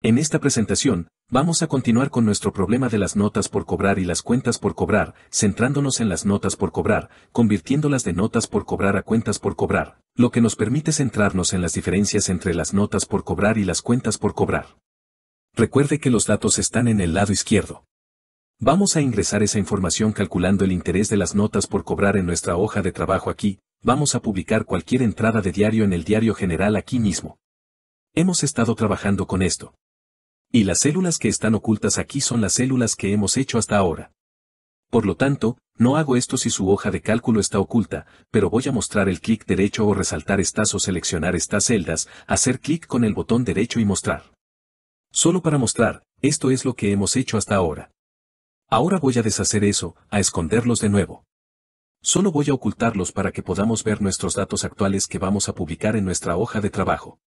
En esta presentación, vamos a continuar con nuestro problema de las notas por cobrar y las cuentas por cobrar, centrándonos en las notas por cobrar, convirtiéndolas de notas por cobrar a cuentas por cobrar, lo que nos permite centrarnos en las diferencias entre las notas por cobrar y las cuentas por cobrar. Recuerde que los datos están en el lado izquierdo. Vamos a ingresar esa información calculando el interés de las notas por cobrar en nuestra hoja de trabajo aquí, vamos a publicar cualquier entrada de diario en el diario general aquí mismo. Hemos estado trabajando con esto. Y las células que están ocultas aquí son las células que hemos hecho hasta ahora. Por lo tanto, no hago esto si su hoja de cálculo está oculta, pero voy a mostrar el clic derecho o resaltar estas o seleccionar estas celdas, hacer clic con el botón derecho y mostrar. Solo para mostrar, esto es lo que hemos hecho hasta ahora. Ahora voy a deshacer eso, a esconderlos de nuevo. Solo voy a ocultarlos para que podamos ver nuestros datos actuales que vamos a publicar en nuestra hoja de trabajo.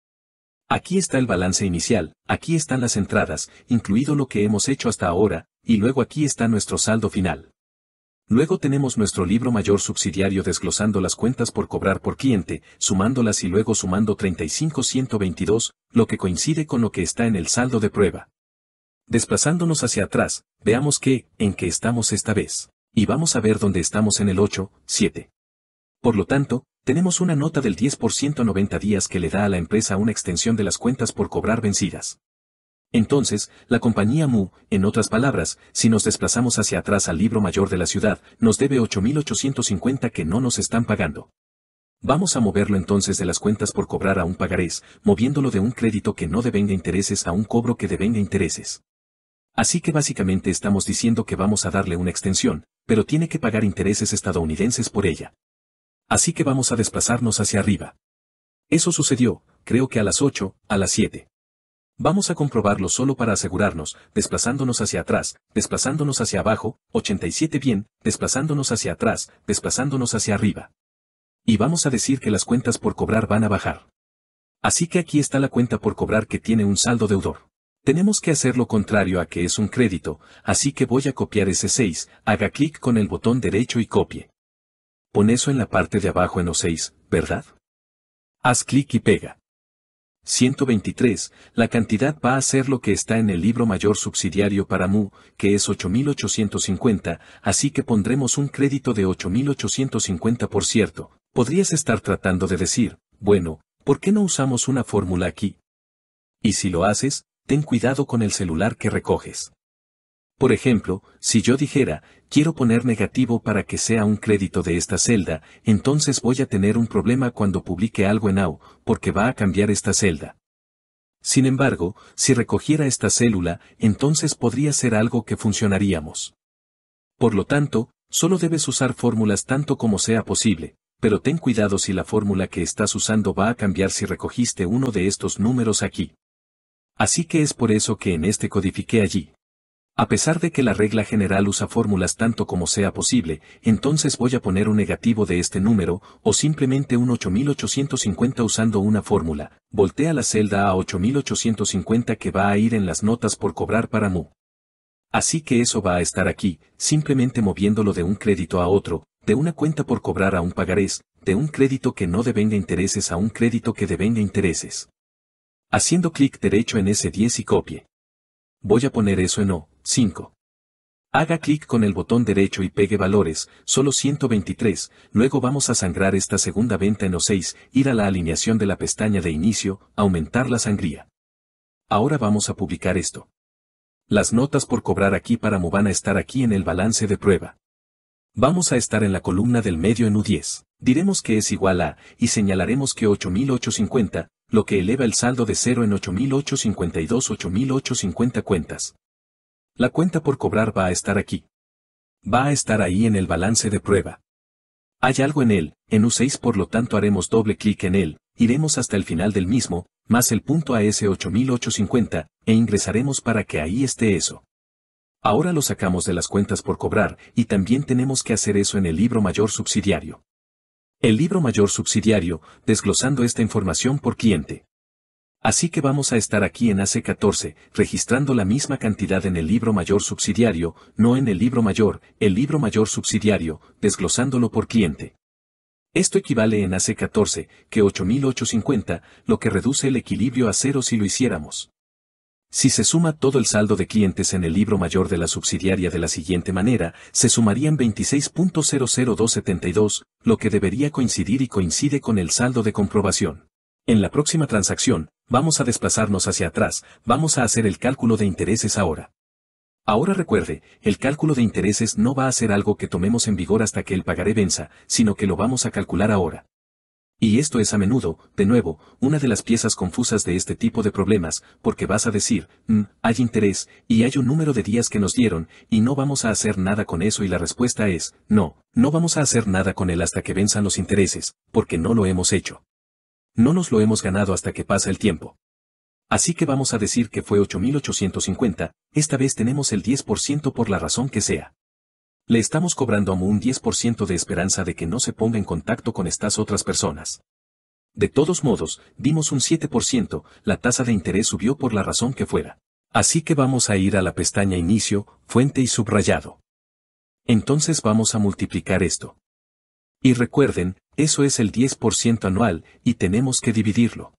Aquí está el balance inicial, aquí están las entradas, incluido lo que hemos hecho hasta ahora, y luego aquí está nuestro saldo final. Luego tenemos nuestro libro mayor subsidiario desglosando las cuentas por cobrar por cliente, sumándolas y luego sumando 35,122, lo que coincide con lo que está en el saldo de prueba. Desplazándonos hacia atrás, veamos qué, en qué estamos esta vez. Y vamos a ver dónde estamos en el 8, 7. Por lo tanto, tenemos una nota del 10% 90 días que le da a la empresa una extensión de las cuentas por cobrar vencidas. Entonces, la compañía MU, en otras palabras, si nos desplazamos hacia atrás al libro mayor de la ciudad, nos debe 8.850 que no nos están pagando. Vamos a moverlo entonces de las cuentas por cobrar a un pagarés, moviéndolo de un crédito que no devenga intereses a un cobro que devenga intereses. Así que básicamente estamos diciendo que vamos a darle una extensión, pero tiene que pagar intereses estadounidenses por ella. Así que vamos a desplazarnos hacia arriba. Eso sucedió, creo que a las 8, a las 7. Vamos a comprobarlo solo para asegurarnos, desplazándonos hacia atrás, desplazándonos hacia abajo, 87 bien, desplazándonos hacia atrás, desplazándonos hacia arriba. Y vamos a decir que las cuentas por cobrar van a bajar. Así que aquí está la cuenta por cobrar que tiene un saldo deudor. Tenemos que hacer lo contrario a que es un crédito, así que voy a copiar ese 6, haga clic con el botón derecho y copie pon eso en la parte de abajo en O6, ¿verdad? Haz clic y pega. 123. La cantidad va a ser lo que está en el libro mayor subsidiario para MU, que es 8.850, así que pondremos un crédito de 8.850 por cierto. Podrías estar tratando de decir, bueno, ¿por qué no usamos una fórmula aquí? Y si lo haces, ten cuidado con el celular que recoges. Por ejemplo, si yo dijera, quiero poner negativo para que sea un crédito de esta celda, entonces voy a tener un problema cuando publique algo en AU, porque va a cambiar esta celda. Sin embargo, si recogiera esta célula, entonces podría ser algo que funcionaríamos. Por lo tanto, solo debes usar fórmulas tanto como sea posible, pero ten cuidado si la fórmula que estás usando va a cambiar si recogiste uno de estos números aquí. Así que es por eso que en este codifiqué allí. A pesar de que la regla general usa fórmulas tanto como sea posible, entonces voy a poner un negativo de este número, o simplemente un 8850 usando una fórmula, voltea la celda a 8850 que va a ir en las notas por cobrar para mu. Así que eso va a estar aquí, simplemente moviéndolo de un crédito a otro, de una cuenta por cobrar a un pagarés, de un crédito que no devenga intereses a un crédito que devenga intereses. Haciendo clic derecho en ese 10 y copie. Voy a poner eso en O, 5. Haga clic con el botón derecho y pegue valores, solo 123, luego vamos a sangrar esta segunda venta en O6, ir a la alineación de la pestaña de inicio, aumentar la sangría. Ahora vamos a publicar esto. Las notas por cobrar aquí para Mu a estar aquí en el balance de prueba. Vamos a estar en la columna del medio en U10. Diremos que es igual a, y señalaremos que 8850, lo que eleva el saldo de 0 en 8852 8850 cuentas. La cuenta por cobrar va a estar aquí. Va a estar ahí en el balance de prueba. Hay algo en él, en U6 por lo tanto haremos doble clic en él, iremos hasta el final del mismo, más el punto AS8850, e ingresaremos para que ahí esté eso. Ahora lo sacamos de las cuentas por cobrar, y también tenemos que hacer eso en el libro mayor subsidiario. El libro mayor subsidiario, desglosando esta información por cliente. Así que vamos a estar aquí en AC14, registrando la misma cantidad en el libro mayor subsidiario, no en el libro mayor, el libro mayor subsidiario, desglosándolo por cliente. Esto equivale en AC14, que 8.850, lo que reduce el equilibrio a cero si lo hiciéramos. Si se suma todo el saldo de clientes en el libro mayor de la subsidiaria de la siguiente manera, se sumarían 26.00272, lo que debería coincidir y coincide con el saldo de comprobación. En la próxima transacción, vamos a desplazarnos hacia atrás, vamos a hacer el cálculo de intereses ahora. Ahora recuerde, el cálculo de intereses no va a ser algo que tomemos en vigor hasta que el pagaré venza, sino que lo vamos a calcular ahora. Y esto es a menudo, de nuevo, una de las piezas confusas de este tipo de problemas, porque vas a decir, mm, hay interés, y hay un número de días que nos dieron, y no vamos a hacer nada con eso y la respuesta es, no, no vamos a hacer nada con él hasta que venzan los intereses, porque no lo hemos hecho no nos lo hemos ganado hasta que pasa el tiempo. Así que vamos a decir que fue 8.850, esta vez tenemos el 10% por la razón que sea. Le estamos cobrando a un 10% de esperanza de que no se ponga en contacto con estas otras personas. De todos modos, dimos un 7%, la tasa de interés subió por la razón que fuera. Así que vamos a ir a la pestaña Inicio, Fuente y Subrayado. Entonces vamos a multiplicar esto. Y recuerden, eso es el 10% anual, y tenemos que dividirlo.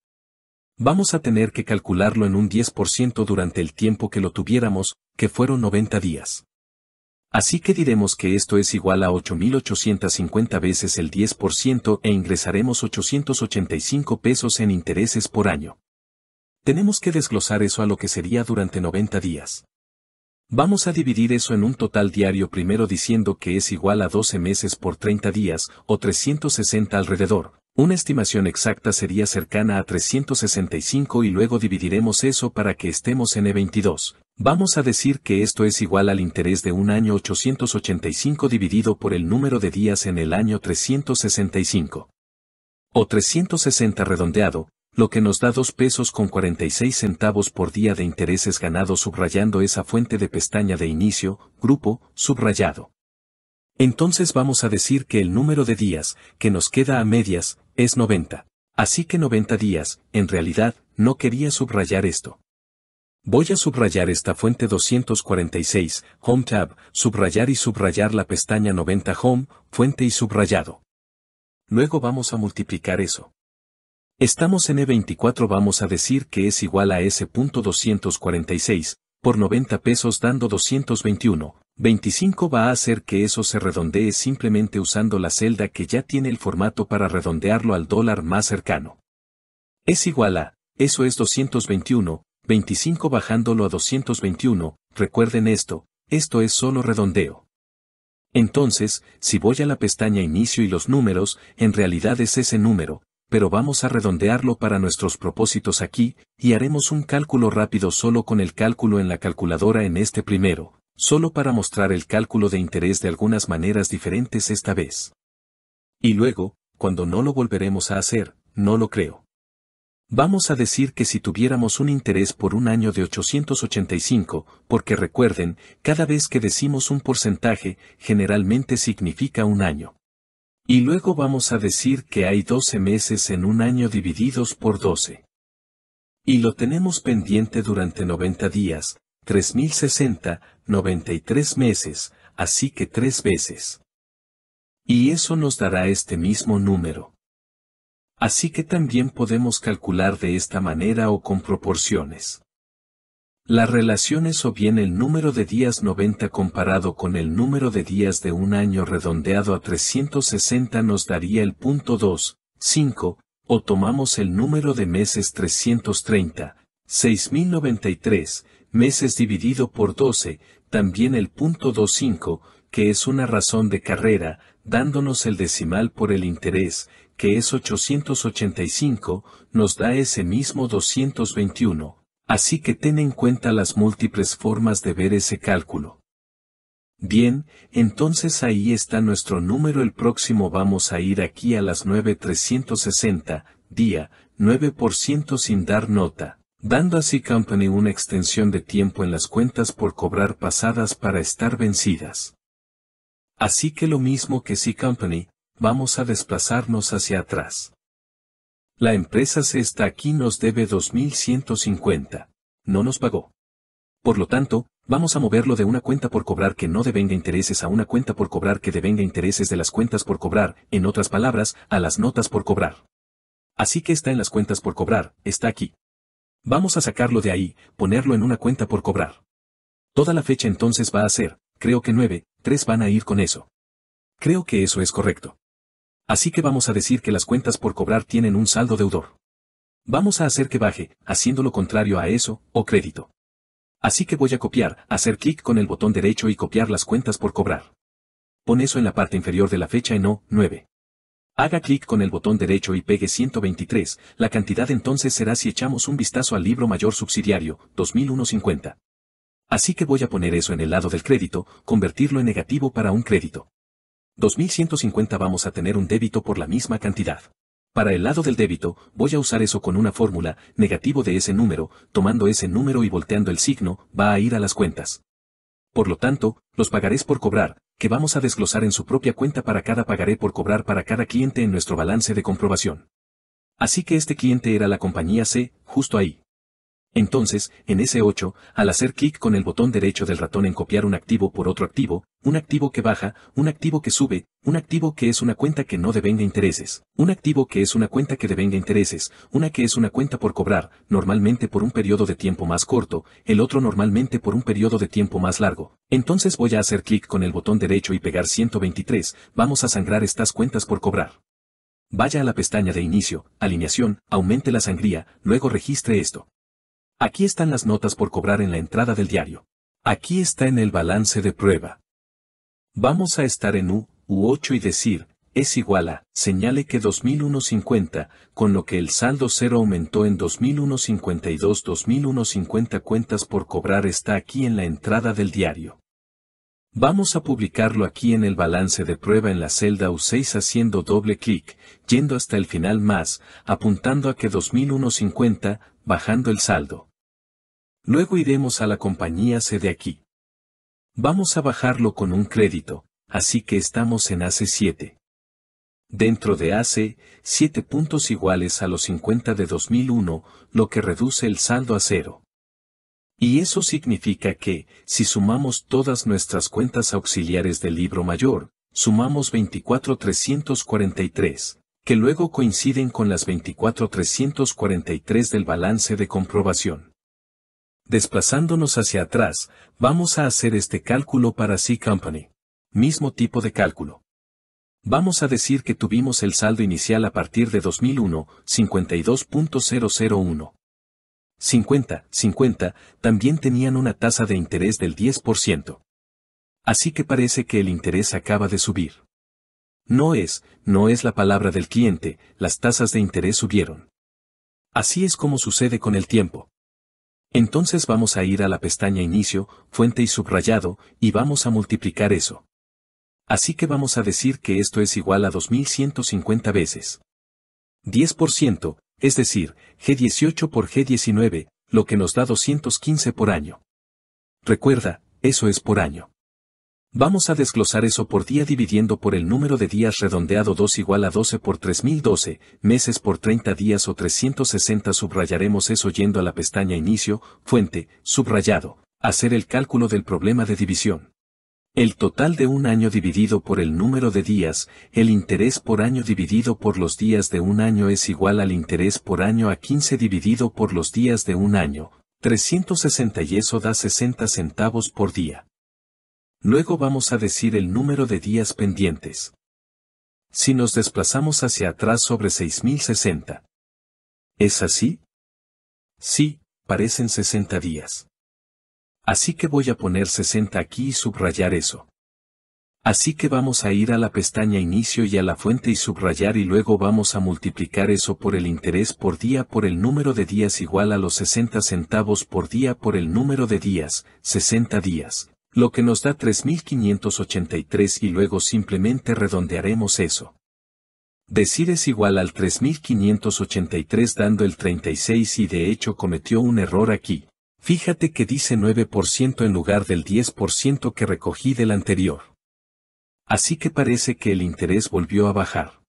Vamos a tener que calcularlo en un 10% durante el tiempo que lo tuviéramos, que fueron 90 días. Así que diremos que esto es igual a 8.850 veces el 10% e ingresaremos 885 pesos en intereses por año. Tenemos que desglosar eso a lo que sería durante 90 días. Vamos a dividir eso en un total diario primero diciendo que es igual a 12 meses por 30 días o 360 alrededor. Una estimación exacta sería cercana a 365 y luego dividiremos eso para que estemos en E22. Vamos a decir que esto es igual al interés de un año 885 dividido por el número de días en el año 365. O 360 redondeado, lo que nos da 2 pesos con 46 centavos por día de intereses ganados subrayando esa fuente de pestaña de inicio, grupo, subrayado. Entonces vamos a decir que el número de días que nos queda a medias es 90. Así que 90 días, en realidad, no quería subrayar esto. Voy a subrayar esta fuente 246, Home Tab, subrayar y subrayar la pestaña 90 Home, fuente y subrayado. Luego vamos a multiplicar eso. Estamos en E24 vamos a decir que es igual a S.246, por 90 pesos dando 221, 25 va a hacer que eso se redondee simplemente usando la celda que ya tiene el formato para redondearlo al dólar más cercano. Es igual a, eso es 221, 25 bajándolo a 221, recuerden esto, esto es solo redondeo. Entonces, si voy a la pestaña Inicio y los números, en realidad es ese número, pero vamos a redondearlo para nuestros propósitos aquí, y haremos un cálculo rápido solo con el cálculo en la calculadora en este primero, solo para mostrar el cálculo de interés de algunas maneras diferentes esta vez. Y luego, cuando no lo volveremos a hacer, no lo creo. Vamos a decir que si tuviéramos un interés por un año de 885, porque recuerden, cada vez que decimos un porcentaje, generalmente significa un año. Y luego vamos a decir que hay 12 meses en un año divididos por 12. Y lo tenemos pendiente durante 90 días, 3060, 93 meses, así que tres veces. Y eso nos dará este mismo número. Así que también podemos calcular de esta manera o con proporciones. La relación es o bien el número de días 90 comparado con el número de días de un año redondeado a 360 nos daría el punto 2, 5, o tomamos el número de meses 330, 6093, meses dividido por 12, también el punto 25, que es una razón de carrera, dándonos el decimal por el interés, que es 885, nos da ese mismo 221 Así que ten en cuenta las múltiples formas de ver ese cálculo. Bien, entonces ahí está nuestro número el próximo vamos a ir aquí a las 9360, día, 9% sin dar nota, dando así Company una extensión de tiempo en las cuentas por cobrar pasadas para estar vencidas. Así que lo mismo que C Company, vamos a desplazarnos hacia atrás. La empresa se está aquí nos debe 2.150. No nos pagó. Por lo tanto, vamos a moverlo de una cuenta por cobrar que no devenga intereses a una cuenta por cobrar que devenga intereses de las cuentas por cobrar, en otras palabras, a las notas por cobrar. Así que está en las cuentas por cobrar, está aquí. Vamos a sacarlo de ahí, ponerlo en una cuenta por cobrar. Toda la fecha entonces va a ser, creo que 9, 3 van a ir con eso. Creo que eso es correcto. Así que vamos a decir que las cuentas por cobrar tienen un saldo deudor. Vamos a hacer que baje, haciendo lo contrario a eso, o crédito. Así que voy a copiar, hacer clic con el botón derecho y copiar las cuentas por cobrar. Pon eso en la parte inferior de la fecha en O9. Haga clic con el botón derecho y pegue 123, la cantidad entonces será si echamos un vistazo al libro mayor subsidiario, 2150. Así que voy a poner eso en el lado del crédito, convertirlo en negativo para un crédito. 2150 vamos a tener un débito por la misma cantidad. Para el lado del débito, voy a usar eso con una fórmula, negativo de ese número, tomando ese número y volteando el signo, va a ir a las cuentas. Por lo tanto, los pagarés por cobrar, que vamos a desglosar en su propia cuenta para cada pagaré por cobrar para cada cliente en nuestro balance de comprobación. Así que este cliente era la compañía C, justo ahí. Entonces, en S8, al hacer clic con el botón derecho del ratón en copiar un activo por otro activo, un activo que baja, un activo que sube, un activo que es una cuenta que no devenga intereses, un activo que es una cuenta que devenga intereses, una que es una cuenta por cobrar, normalmente por un periodo de tiempo más corto, el otro normalmente por un periodo de tiempo más largo. Entonces voy a hacer clic con el botón derecho y pegar 123, vamos a sangrar estas cuentas por cobrar. Vaya a la pestaña de inicio, alineación, aumente la sangría, luego registre esto. Aquí están las notas por cobrar en la entrada del diario. Aquí está en el balance de prueba. Vamos a estar en U, U8 y decir, es igual a, señale que 2150, con lo que el saldo cero aumentó en 2152 2150 cuentas por cobrar está aquí en la entrada del diario. Vamos a publicarlo aquí en el balance de prueba en la celda U6 haciendo doble clic, yendo hasta el final más, apuntando a que 2150, bajando el saldo. Luego iremos a la compañía C de aquí. Vamos a bajarlo con un crédito, así que estamos en AC7. Dentro de AC, 7 puntos iguales a los 50 de 2001, lo que reduce el saldo a cero. Y eso significa que, si sumamos todas nuestras cuentas auxiliares del libro mayor, sumamos 24,343, que luego coinciden con las 24,343 del balance de comprobación. Desplazándonos hacia atrás, vamos a hacer este cálculo para C Company. Mismo tipo de cálculo. Vamos a decir que tuvimos el saldo inicial a partir de 2001, 52.001. 50, 50, también tenían una tasa de interés del 10%. Así que parece que el interés acaba de subir. No es, no es la palabra del cliente, las tasas de interés subieron. Así es como sucede con el tiempo. Entonces vamos a ir a la pestaña Inicio, Fuente y Subrayado, y vamos a multiplicar eso. Así que vamos a decir que esto es igual a 2150 veces. 10%, es decir, G18 por G19, lo que nos da 215 por año. Recuerda, eso es por año. Vamos a desglosar eso por día dividiendo por el número de días redondeado 2 igual a 12 por 3012, meses por 30 días o 360 subrayaremos eso yendo a la pestaña Inicio, Fuente, Subrayado, hacer el cálculo del problema de división. El total de un año dividido por el número de días, el interés por año dividido por los días de un año es igual al interés por año a 15 dividido por los días de un año, 360 y eso da 60 centavos por día. Luego vamos a decir el número de días pendientes. Si nos desplazamos hacia atrás sobre 6060. ¿Es así? Sí, parecen 60 días. Así que voy a poner 60 aquí y subrayar eso. Así que vamos a ir a la pestaña Inicio y a la fuente y subrayar y luego vamos a multiplicar eso por el interés por día por el número de días igual a los 60 centavos por día por el número de días, 60 días, lo que nos da 3583 y luego simplemente redondearemos eso. Decir es igual al 3583 dando el 36 y de hecho cometió un error aquí. Fíjate que dice 9% en lugar del 10% que recogí del anterior. Así que parece que el interés volvió a bajar.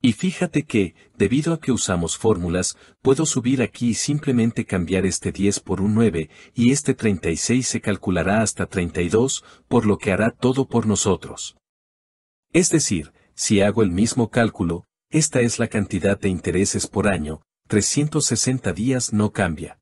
Y fíjate que, debido a que usamos fórmulas, puedo subir aquí y simplemente cambiar este 10 por un 9, y este 36 se calculará hasta 32, por lo que hará todo por nosotros. Es decir, si hago el mismo cálculo, esta es la cantidad de intereses por año, 360 días no cambia.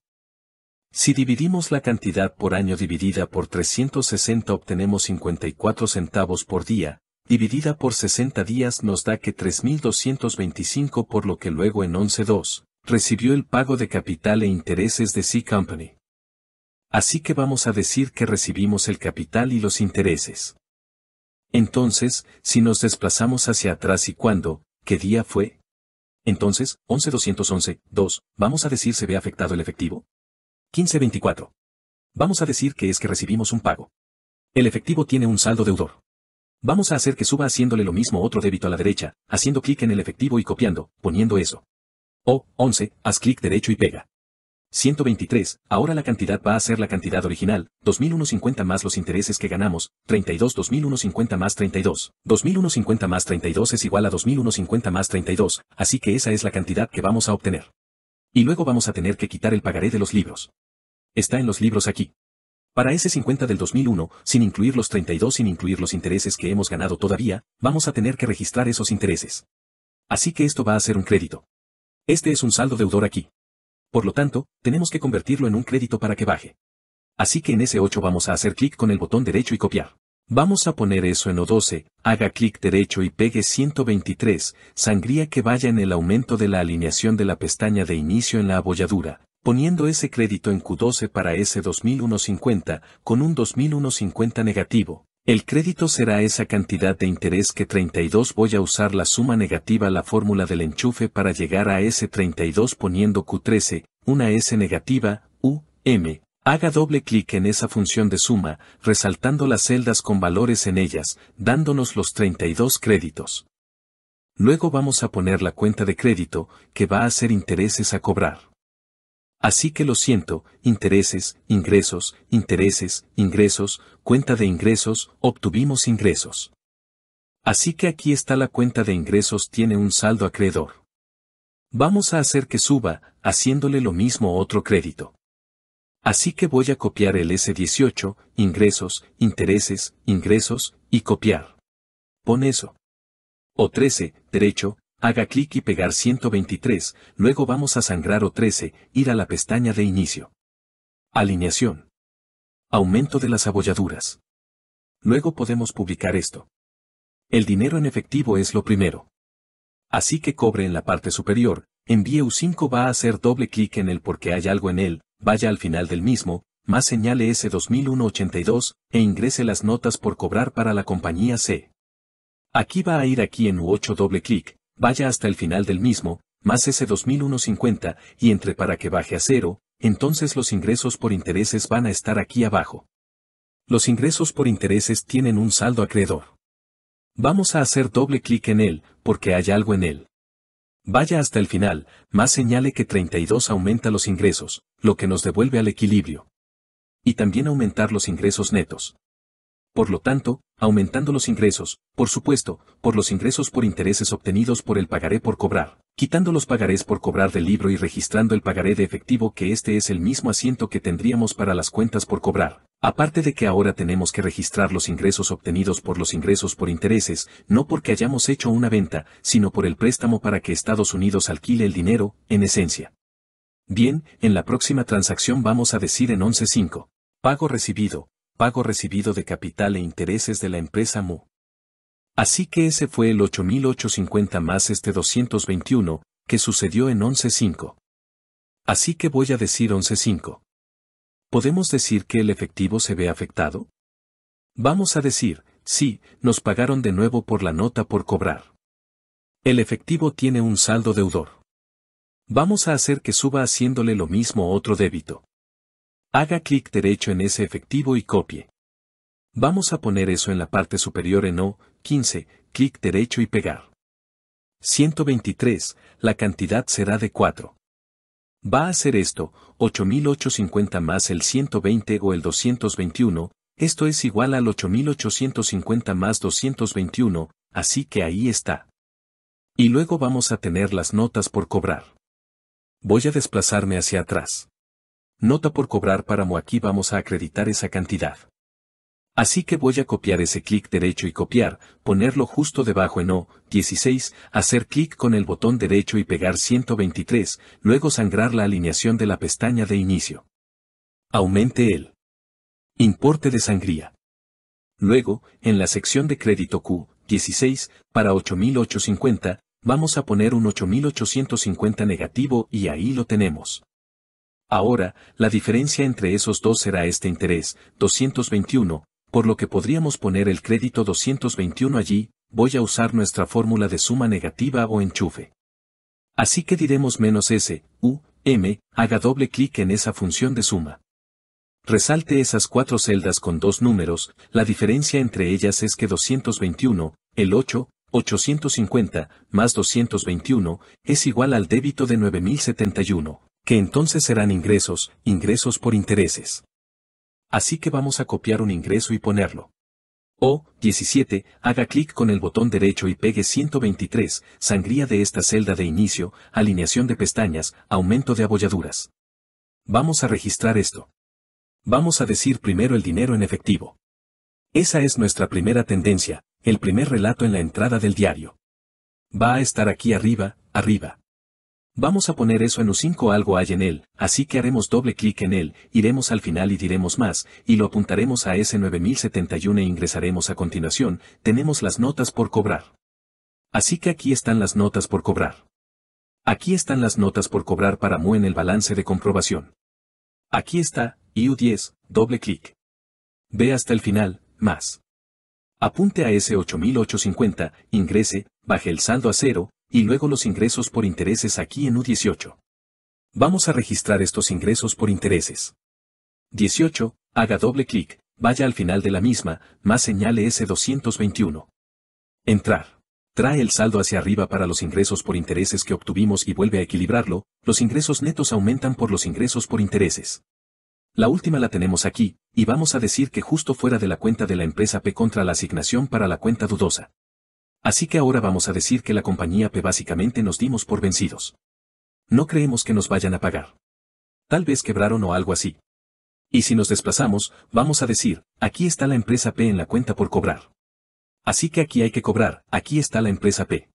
Si dividimos la cantidad por año dividida por 360 obtenemos 54 centavos por día, dividida por 60 días nos da que 3.225 por lo que luego en 11.2, recibió el pago de capital e intereses de C Company. Así que vamos a decir que recibimos el capital y los intereses. Entonces, si nos desplazamos hacia atrás y cuándo, ¿qué día fue? Entonces, 11.211.2. 2, vamos a decir se ve afectado el efectivo. 15.24. Vamos a decir que es que recibimos un pago. El efectivo tiene un saldo deudor. Vamos a hacer que suba haciéndole lo mismo otro débito a la derecha, haciendo clic en el efectivo y copiando, poniendo eso. O, 11, haz clic derecho y pega. 123, ahora la cantidad va a ser la cantidad original, 2150 más los intereses que ganamos, 32 2150 más 32, 2150 más 32 es igual a 2150 más 32, así que esa es la cantidad que vamos a obtener. Y luego vamos a tener que quitar el pagaré de los libros. Está en los libros aquí. Para ese 50 del 2001, sin incluir los 32 sin incluir los intereses que hemos ganado todavía, vamos a tener que registrar esos intereses. Así que esto va a ser un crédito. Este es un saldo deudor aquí. Por lo tanto, tenemos que convertirlo en un crédito para que baje. Así que en ese 8 vamos a hacer clic con el botón derecho y copiar. Vamos a poner eso en O12, haga clic derecho y pegue 123, sangría que vaya en el aumento de la alineación de la pestaña de inicio en la abolladura, poniendo ese crédito en Q12 para s 2150, con un 2150 negativo. El crédito será esa cantidad de interés que 32 voy a usar la suma negativa la fórmula del enchufe para llegar a ese 32 poniendo Q13, una S negativa, U, M. Haga doble clic en esa función de suma, resaltando las celdas con valores en ellas, dándonos los 32 créditos. Luego vamos a poner la cuenta de crédito, que va a ser intereses a cobrar. Así que lo siento, intereses, ingresos, intereses, ingresos, cuenta de ingresos, obtuvimos ingresos. Así que aquí está la cuenta de ingresos tiene un saldo acreedor. Vamos a hacer que suba, haciéndole lo mismo otro crédito. Así que voy a copiar el S18, ingresos, intereses, ingresos, y copiar. Pon eso. O 13, derecho, Haga clic y pegar 123, luego vamos a sangrar o 13, ir a la pestaña de inicio. Alineación. Aumento de las abolladuras. Luego podemos publicar esto. El dinero en efectivo es lo primero. Así que cobre en la parte superior, envíe U5 va a hacer doble clic en el porque hay algo en él, vaya al final del mismo, más señale S2182, e ingrese las notas por cobrar para la compañía C. Aquí va a ir aquí en U8 doble clic, vaya hasta el final del mismo, más ese 2150, y entre para que baje a cero, entonces los ingresos por intereses van a estar aquí abajo. Los ingresos por intereses tienen un saldo acreedor. Vamos a hacer doble clic en él, porque hay algo en él. Vaya hasta el final, más señale que 32 aumenta los ingresos, lo que nos devuelve al equilibrio. Y también aumentar los ingresos netos. Por lo tanto, aumentando los ingresos, por supuesto, por los ingresos por intereses obtenidos por el pagaré por cobrar, quitando los pagarés por cobrar del libro y registrando el pagaré de efectivo que este es el mismo asiento que tendríamos para las cuentas por cobrar. Aparte de que ahora tenemos que registrar los ingresos obtenidos por los ingresos por intereses, no porque hayamos hecho una venta, sino por el préstamo para que Estados Unidos alquile el dinero, en esencia. Bien, en la próxima transacción vamos a decir en 11.5. Pago recibido, pago recibido de capital e intereses de la empresa MU. Así que ese fue el 8850 más este 221, que sucedió en 11.5. Así que voy a decir 11.5. ¿Podemos decir que el efectivo se ve afectado? Vamos a decir, sí, nos pagaron de nuevo por la nota por cobrar. El efectivo tiene un saldo deudor. Vamos a hacer que suba haciéndole lo mismo otro débito. Haga clic derecho en ese efectivo y copie. Vamos a poner eso en la parte superior en O15, clic derecho y pegar. 123, la cantidad será de 4. Va a hacer esto, 8850 más el 120 o el 221, esto es igual al 8850 más 221, así que ahí está. Y luego vamos a tener las notas por cobrar. Voy a desplazarme hacia atrás. Nota por cobrar para aquí vamos a acreditar esa cantidad. Así que voy a copiar ese clic derecho y copiar, ponerlo justo debajo en O16, hacer clic con el botón derecho y pegar 123, luego sangrar la alineación de la pestaña de inicio. Aumente el importe de sangría. Luego, en la sección de crédito Q16, para 8850, vamos a poner un 8850 negativo y ahí lo tenemos. Ahora, la diferencia entre esos dos será este interés, 221, por lo que podríamos poner el crédito 221 allí, voy a usar nuestra fórmula de suma negativa o enchufe. Así que diremos menos S, U, M, haga doble clic en esa función de suma. Resalte esas cuatro celdas con dos números, la diferencia entre ellas es que 221, el 8, 850, más 221, es igual al débito de 9071 que entonces serán ingresos, ingresos por intereses. Así que vamos a copiar un ingreso y ponerlo. O, 17, haga clic con el botón derecho y pegue 123, sangría de esta celda de inicio, alineación de pestañas, aumento de abolladuras. Vamos a registrar esto. Vamos a decir primero el dinero en efectivo. Esa es nuestra primera tendencia, el primer relato en la entrada del diario. Va a estar aquí arriba, arriba. Vamos a poner eso en U5 algo hay en él, así que haremos doble clic en él, iremos al final y diremos más, y lo apuntaremos a S9071 e ingresaremos a continuación, tenemos las notas por cobrar. Así que aquí están las notas por cobrar. Aquí están las notas por cobrar para MU en el balance de comprobación. Aquí está, IU10, doble clic. Ve hasta el final, más. Apunte a S8850, ingrese, baje el saldo a cero, y luego los ingresos por intereses aquí en U18. Vamos a registrar estos ingresos por intereses. 18. Haga doble clic, vaya al final de la misma, más señale S221. Entrar. Trae el saldo hacia arriba para los ingresos por intereses que obtuvimos y vuelve a equilibrarlo, los ingresos netos aumentan por los ingresos por intereses. La última la tenemos aquí, y vamos a decir que justo fuera de la cuenta de la empresa P contra la asignación para la cuenta dudosa. Así que ahora vamos a decir que la compañía P básicamente nos dimos por vencidos. No creemos que nos vayan a pagar. Tal vez quebraron o algo así. Y si nos desplazamos, vamos a decir, aquí está la empresa P en la cuenta por cobrar. Así que aquí hay que cobrar, aquí está la empresa P.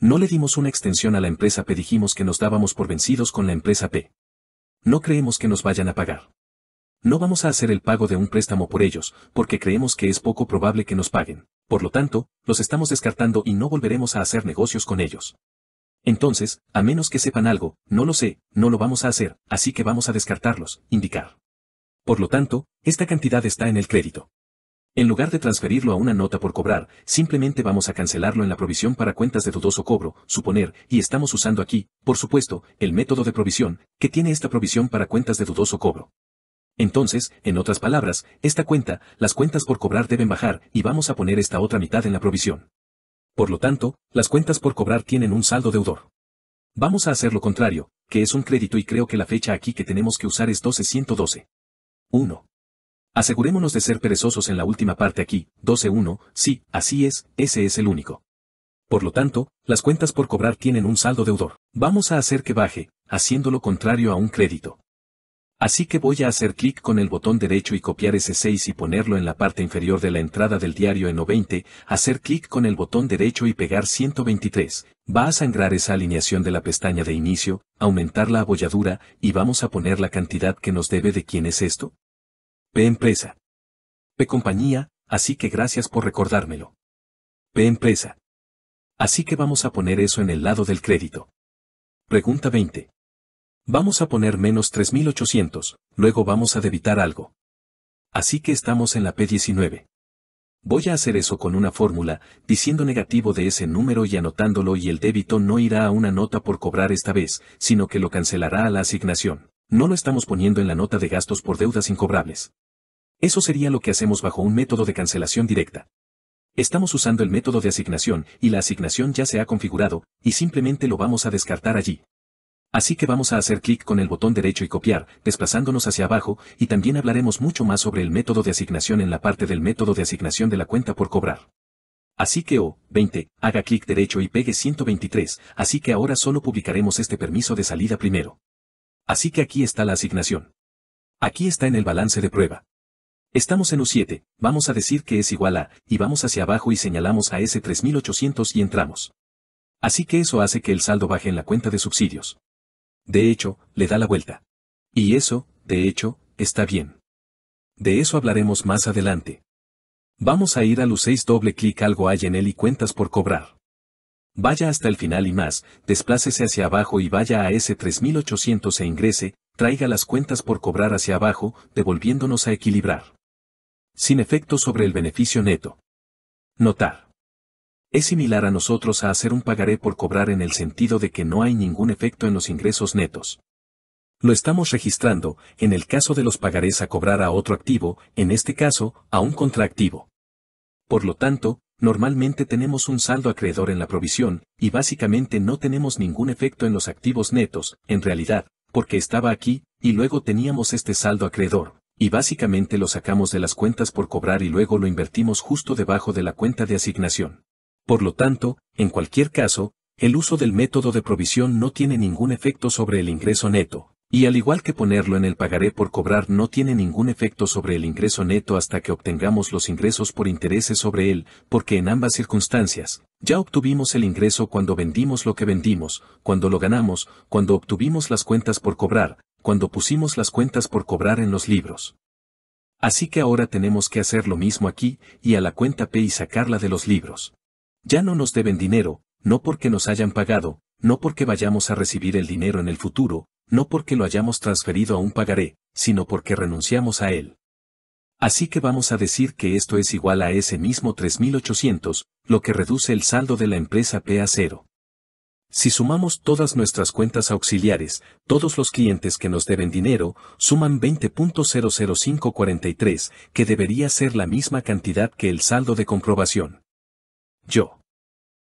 No le dimos una extensión a la empresa P dijimos que nos dábamos por vencidos con la empresa P. No creemos que nos vayan a pagar. No vamos a hacer el pago de un préstamo por ellos, porque creemos que es poco probable que nos paguen. Por lo tanto, los estamos descartando y no volveremos a hacer negocios con ellos. Entonces, a menos que sepan algo, no lo sé, no lo vamos a hacer, así que vamos a descartarlos, indicar. Por lo tanto, esta cantidad está en el crédito. En lugar de transferirlo a una nota por cobrar, simplemente vamos a cancelarlo en la provisión para cuentas de dudoso cobro, suponer, y estamos usando aquí, por supuesto, el método de provisión, que tiene esta provisión para cuentas de dudoso cobro. Entonces, en otras palabras, esta cuenta, las cuentas por cobrar deben bajar y vamos a poner esta otra mitad en la provisión. Por lo tanto, las cuentas por cobrar tienen un saldo deudor. Vamos a hacer lo contrario, que es un crédito y creo que la fecha aquí que tenemos que usar es 1212. 1. Asegurémonos de ser perezosos en la última parte aquí, 12.1, sí, así es, ese es el único. Por lo tanto, las cuentas por cobrar tienen un saldo deudor. Vamos a hacer que baje, haciendo lo contrario a un crédito. Así que voy a hacer clic con el botón derecho y copiar ese 6 y ponerlo en la parte inferior de la entrada del diario en o hacer clic con el botón derecho y pegar 123. Va a sangrar esa alineación de la pestaña de inicio, aumentar la abolladura, y vamos a poner la cantidad que nos debe de quién es esto. P empresa. P compañía, así que gracias por recordármelo. P empresa. Así que vamos a poner eso en el lado del crédito. Pregunta 20. Vamos a poner menos 3800, luego vamos a debitar algo. Así que estamos en la P19. Voy a hacer eso con una fórmula, diciendo negativo de ese número y anotándolo y el débito no irá a una nota por cobrar esta vez, sino que lo cancelará a la asignación. No lo estamos poniendo en la nota de gastos por deudas incobrables. Eso sería lo que hacemos bajo un método de cancelación directa. Estamos usando el método de asignación y la asignación ya se ha configurado, y simplemente lo vamos a descartar allí. Así que vamos a hacer clic con el botón derecho y copiar, desplazándonos hacia abajo, y también hablaremos mucho más sobre el método de asignación en la parte del método de asignación de la cuenta por cobrar. Así que O, 20, haga clic derecho y pegue 123, así que ahora solo publicaremos este permiso de salida primero. Así que aquí está la asignación. Aquí está en el balance de prueba. Estamos en U7, vamos a decir que es igual a, y vamos hacia abajo y señalamos a S3800 y entramos. Así que eso hace que el saldo baje en la cuenta de subsidios de hecho, le da la vuelta. Y eso, de hecho, está bien. De eso hablaremos más adelante. Vamos a ir a los 6 doble clic algo hay en él y cuentas por cobrar. Vaya hasta el final y más, desplácese hacia abajo y vaya a ese 3800 e ingrese, traiga las cuentas por cobrar hacia abajo, devolviéndonos a equilibrar. Sin efecto sobre el beneficio neto. Notar. Es similar a nosotros a hacer un pagaré por cobrar en el sentido de que no hay ningún efecto en los ingresos netos. Lo estamos registrando, en el caso de los pagarés a cobrar a otro activo, en este caso, a un contraactivo. Por lo tanto, normalmente tenemos un saldo acreedor en la provisión, y básicamente no tenemos ningún efecto en los activos netos, en realidad, porque estaba aquí, y luego teníamos este saldo acreedor, y básicamente lo sacamos de las cuentas por cobrar y luego lo invertimos justo debajo de la cuenta de asignación. Por lo tanto, en cualquier caso, el uso del método de provisión no tiene ningún efecto sobre el ingreso neto, y al igual que ponerlo en el pagaré por cobrar no tiene ningún efecto sobre el ingreso neto hasta que obtengamos los ingresos por intereses sobre él, porque en ambas circunstancias, ya obtuvimos el ingreso cuando vendimos lo que vendimos, cuando lo ganamos, cuando obtuvimos las cuentas por cobrar, cuando pusimos las cuentas por cobrar en los libros. Así que ahora tenemos que hacer lo mismo aquí, y a la cuenta P y sacarla de los libros. Ya no nos deben dinero, no porque nos hayan pagado, no porque vayamos a recibir el dinero en el futuro, no porque lo hayamos transferido a un pagaré, sino porque renunciamos a él. Así que vamos a decir que esto es igual a ese mismo 3800, lo que reduce el saldo de la empresa P a cero. Si sumamos todas nuestras cuentas auxiliares, todos los clientes que nos deben dinero, suman 20.00543, que debería ser la misma cantidad que el saldo de comprobación. Yo.